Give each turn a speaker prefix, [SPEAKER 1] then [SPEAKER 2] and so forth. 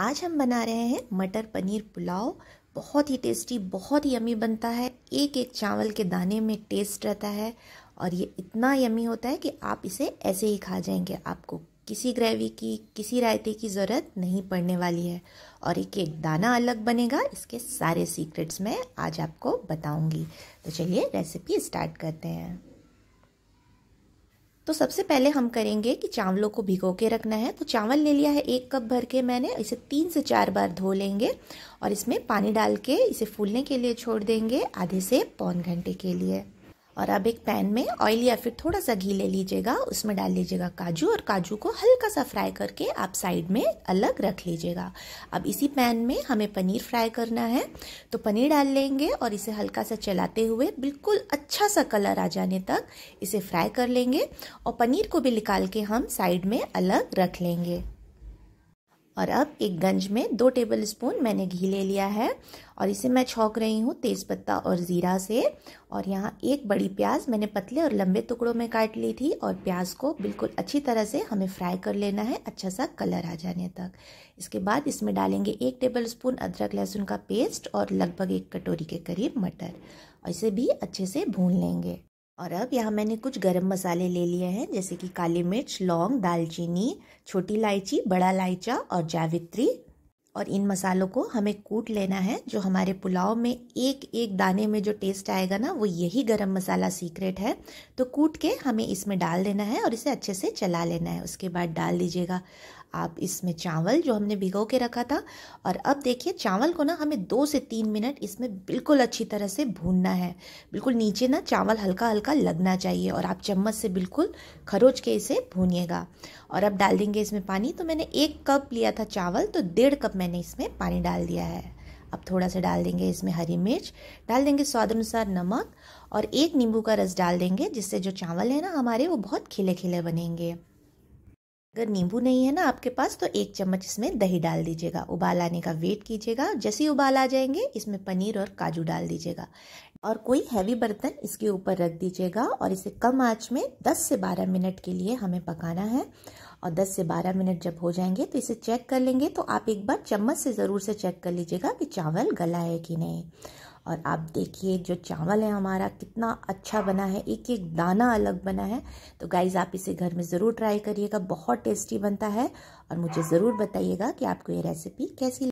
[SPEAKER 1] आज हम बना रहे हैं मटर पनीर पुलाव बहुत ही टेस्टी बहुत ही यमी बनता है एक एक चावल के दाने में टेस्ट रहता है और ये इतना यमी होता है कि आप इसे ऐसे ही खा जाएंगे आपको किसी ग्रेवी की किसी रायते की ज़रूरत नहीं पड़ने वाली है और एक एक दाना अलग बनेगा इसके सारे सीक्रेट्स मैं आज आपको बताऊंगी तो चलिए रेसिपी स्टार्ट करते हैं तो सबसे पहले हम करेंगे कि चावलों को भिगो के रखना है तो चावल ले लिया है एक कप भर के मैंने इसे तीन से चार बार धो लेंगे और इसमें पानी डाल के इसे फूलने के लिए छोड़ देंगे आधे से पौन घंटे के लिए और अब एक पैन में ऑयल या फिर थोड़ा सा घी ले लीजिएगा उसमें डाल लीजिएगा काजू और काजू को हल्का सा फ्राई करके आप साइड में अलग रख लीजिएगा अब इसी पैन में हमें पनीर फ्राई करना है तो पनीर डाल लेंगे और इसे हल्का सा चलाते हुए बिल्कुल अच्छा सा कलर आ जाने तक इसे फ्राई कर लेंगे और पनीर को भी निकाल के हम साइड में अलग रख लेंगे और अब एक गंज में दो टेबल स्पून मैंने घी ले लिया है और इसे मैं छोंक रही हूँ तेज़पत्ता और ज़ीरा से और यहाँ एक बड़ी प्याज मैंने पतले और लंबे टुकड़ों में काट ली थी और प्याज को बिल्कुल अच्छी तरह से हमें फ्राई कर लेना है अच्छा सा कलर आ जाने तक इसके बाद इसमें डालेंगे एक टेबल स्पून अदरक लहसुन का पेस्ट और लगभग एक कटोरी के करीब मटर और इसे भी अच्छे से भून लेंगे और अब यहाँ मैंने कुछ गरम मसाले ले लिए हैं जैसे कि काली मिर्च लौंग दालचीनी छोटी इलायची बड़ा इलायचा और जावित्री और इन मसालों को हमें कूट लेना है जो हमारे पुलाव में एक एक दाने में जो टेस्ट आएगा ना वो यही गरम मसाला सीक्रेट है तो कूट के हमें इसमें डाल देना है और इसे अच्छे से चला लेना है उसके बाद डाल दीजिएगा आप इसमें चावल जो हमने भिगो के रखा था और अब देखिए चावल को ना हमें दो से तीन मिनट इसमें बिल्कुल अच्छी तरह से भूनना है बिल्कुल नीचे ना चावल हल्का हल्का लगना चाहिए और आप चम्मच से बिल्कुल खरोच के इसे भूनिएगा और अब डाल देंगे इसमें पानी तो मैंने एक कप लिया था चावल तो डेढ़ कप मैंने इसमें पानी डाल दिया है अब थोड़ा सा डाल देंगे इसमें हरी मिर्च डाल देंगे स्वाद अनुसार नमक और एक नींबू का रस डाल देंगे जिससे जो चावल है ना हमारे वो बहुत खिले खिले बनेंगे अगर नींबू नहीं है ना आपके पास तो एक चम्मच इसमें दही डाल दीजिएगा उबाल आने का वेट कीजिएगा जैसे ही उबाल आ जाएंगे इसमें पनीर और काजू डाल दीजिएगा और कोई हैवी बर्तन इसके ऊपर रख दीजिएगा और इसे कम आंच में 10 से 12 मिनट के लिए हमें पकाना है और 10 से 12 मिनट जब हो जाएंगे तो इसे चेक कर लेंगे तो आप एक बार चम्मच से ज़रूर से चेक कर लीजिएगा कि चावल गला है कि नहीं और आप देखिए जो चावल है हमारा कितना अच्छा बना है एक एक दाना अलग बना है तो गाइज़ आप इसे घर में ज़रूर ट्राई करिएगा बहुत टेस्टी बनता है और मुझे ज़रूर बताइएगा कि आपको ये रेसिपी कैसी